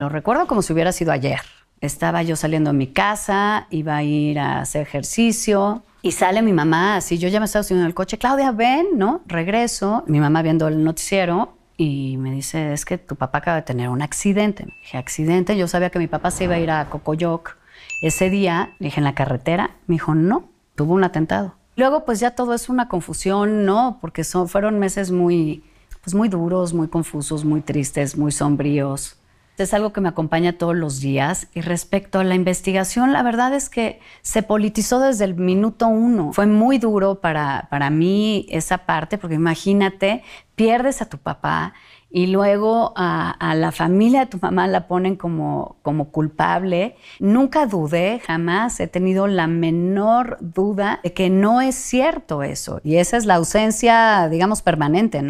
Lo recuerdo como si hubiera sido ayer. Estaba yo saliendo de mi casa, iba a ir a hacer ejercicio y sale mi mamá, así yo ya me estaba subiendo en coche, Claudia, ven, ¿no? Regreso, mi mamá viendo el noticiero y me dice, es que tu papá acaba de tener un accidente. Me dije, accidente, yo sabía que mi papá se iba a ir a Cocoyoc ese día, dije, en la carretera, me dijo, no, tuvo un atentado. Luego pues ya todo es una confusión, ¿no? Porque fueron meses muy, pues muy duros, muy confusos, muy tristes, muy sombríos este es algo que me acompaña todos los días. Y respecto a la investigación, la verdad es que se politizó desde el minuto uno. Fue muy duro para, mí esa parte, porque imagínate, pierdes a tu papá y luego a, la familia de tu mamá la ponen como, como culpable. Nunca dudé, jamás he tenido la menor duda de que no es cierto eso. Y esa es la ausencia, digamos, permanente,